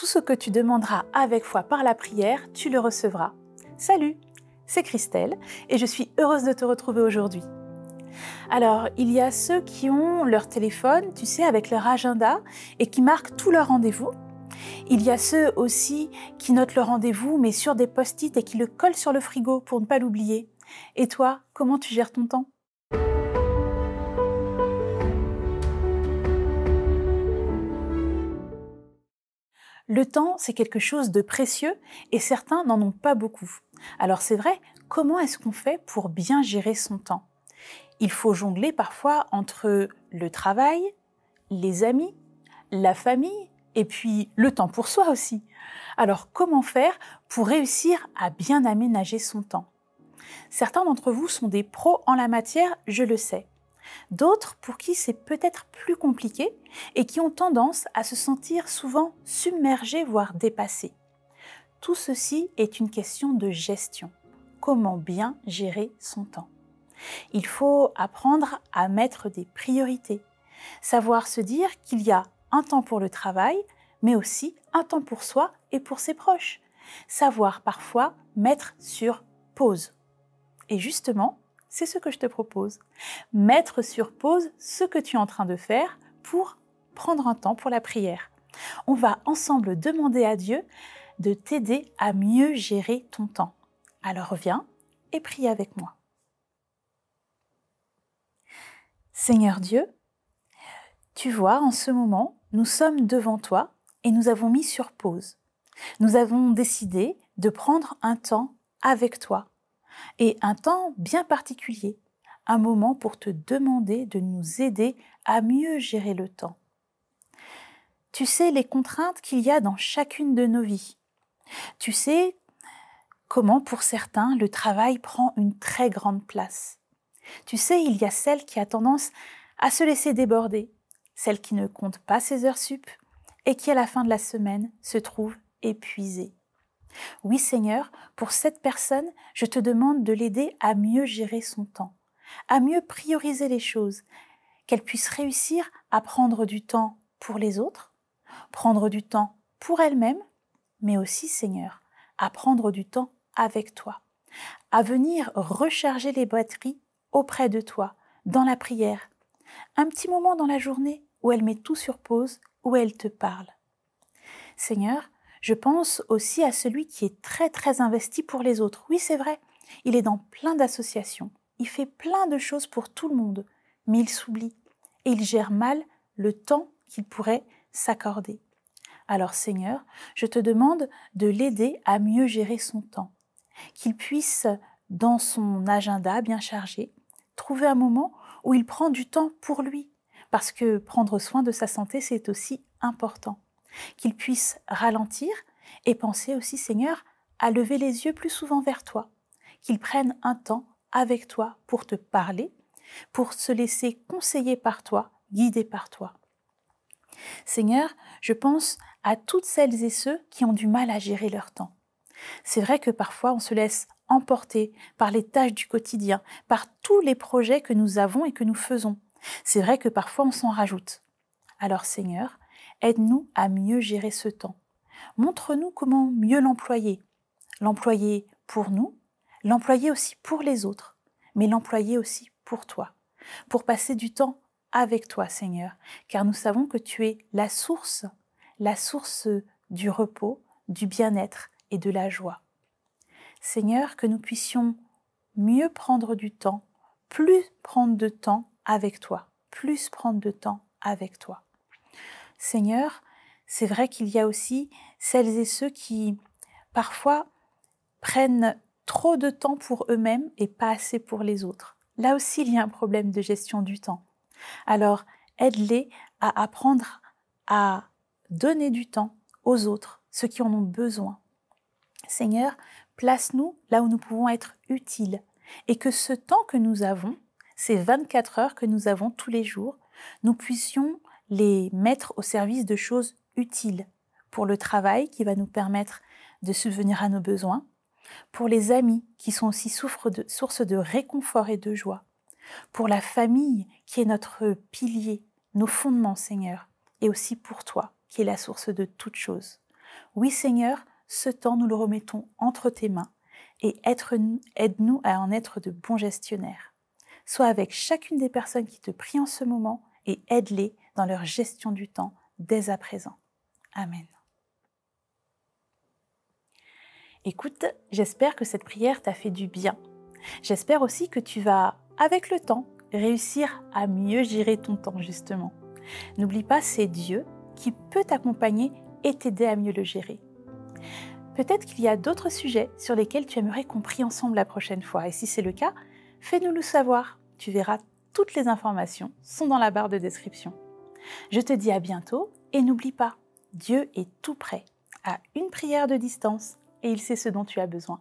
Tout ce que tu demanderas avec foi par la prière, tu le recevras. Salut, c'est Christelle et je suis heureuse de te retrouver aujourd'hui. Alors, il y a ceux qui ont leur téléphone, tu sais, avec leur agenda et qui marquent tous leurs rendez-vous. Il y a ceux aussi qui notent le rendez-vous mais sur des post-it et qui le collent sur le frigo pour ne pas l'oublier. Et toi, comment tu gères ton temps Le temps, c'est quelque chose de précieux et certains n'en ont pas beaucoup. Alors c'est vrai, comment est-ce qu'on fait pour bien gérer son temps Il faut jongler parfois entre le travail, les amis, la famille et puis le temps pour soi aussi. Alors comment faire pour réussir à bien aménager son temps Certains d'entre vous sont des pros en la matière, je le sais. D'autres pour qui c'est peut-être plus compliqué et qui ont tendance à se sentir souvent submergés, voire dépassés. Tout ceci est une question de gestion. Comment bien gérer son temps Il faut apprendre à mettre des priorités, savoir se dire qu'il y a un temps pour le travail, mais aussi un temps pour soi et pour ses proches. Savoir parfois mettre sur pause. Et justement, c'est ce que je te propose. Mettre sur pause ce que tu es en train de faire pour prendre un temps pour la prière. On va ensemble demander à Dieu de t'aider à mieux gérer ton temps. Alors viens et prie avec moi. Seigneur Dieu, tu vois, en ce moment, nous sommes devant toi et nous avons mis sur pause. Nous avons décidé de prendre un temps avec toi et un temps bien particulier, un moment pour te demander de nous aider à mieux gérer le temps. Tu sais les contraintes qu'il y a dans chacune de nos vies. Tu sais comment pour certains le travail prend une très grande place. Tu sais, il y a celle qui a tendance à se laisser déborder, celle qui ne compte pas ses heures sup et qui à la fin de la semaine se trouve épuisée. Oui Seigneur, pour cette personne, je te demande de l'aider à mieux gérer son temps, à mieux prioriser les choses, qu'elle puisse réussir à prendre du temps pour les autres, prendre du temps pour elle-même, mais aussi Seigneur, à prendre du temps avec toi, à venir recharger les batteries auprès de toi, dans la prière, un petit moment dans la journée où elle met tout sur pause, où elle te parle. Seigneur, je pense aussi à celui qui est très très investi pour les autres. Oui, c'est vrai, il est dans plein d'associations, il fait plein de choses pour tout le monde, mais il s'oublie et il gère mal le temps qu'il pourrait s'accorder. Alors Seigneur, je te demande de l'aider à mieux gérer son temps, qu'il puisse, dans son agenda bien chargé, trouver un moment où il prend du temps pour lui, parce que prendre soin de sa santé, c'est aussi important qu'ils puissent ralentir et penser aussi, Seigneur, à lever les yeux plus souvent vers toi, qu'ils prennent un temps avec toi pour te parler, pour se laisser conseiller par toi, guider par toi. Seigneur, je pense à toutes celles et ceux qui ont du mal à gérer leur temps. C'est vrai que parfois on se laisse emporter par les tâches du quotidien, par tous les projets que nous avons et que nous faisons. C'est vrai que parfois on s'en rajoute. Alors Seigneur, Aide-nous à mieux gérer ce temps. Montre-nous comment mieux l'employer. L'employer pour nous, l'employer aussi pour les autres, mais l'employer aussi pour toi, pour passer du temps avec toi, Seigneur, car nous savons que tu es la source, la source du repos, du bien-être et de la joie. Seigneur, que nous puissions mieux prendre du temps, plus prendre de temps avec toi, plus prendre de temps avec toi. Seigneur, c'est vrai qu'il y a aussi celles et ceux qui, parfois, prennent trop de temps pour eux-mêmes et pas assez pour les autres. Là aussi, il y a un problème de gestion du temps. Alors, aide-les à apprendre à donner du temps aux autres, ceux qui en ont besoin. Seigneur, place-nous là où nous pouvons être utiles et que ce temps que nous avons, ces 24 heures que nous avons tous les jours, nous puissions les mettre au service de choses utiles pour le travail qui va nous permettre de subvenir à nos besoins, pour les amis qui sont aussi de, de réconfort et de joie, pour la famille qui est notre pilier, nos fondements, Seigneur, et aussi pour toi qui est la source de toutes choses. Oui, Seigneur, ce temps nous le remettons entre tes mains et aide-nous à en être de bons gestionnaires. Sois avec chacune des personnes qui te prient en ce moment et aide-les leur gestion du temps dès à présent. Amen. Écoute, j'espère que cette prière t'a fait du bien. J'espère aussi que tu vas, avec le temps, réussir à mieux gérer ton temps, justement. N'oublie pas, c'est Dieu qui peut t'accompagner et t'aider à mieux le gérer. Peut-être qu'il y a d'autres sujets sur lesquels tu aimerais qu'on prie ensemble la prochaine fois. Et si c'est le cas, fais-nous le savoir. Tu verras, toutes les informations sont dans la barre de description. Je te dis à bientôt et n'oublie pas, Dieu est tout prêt, à une prière de distance, et il sait ce dont tu as besoin.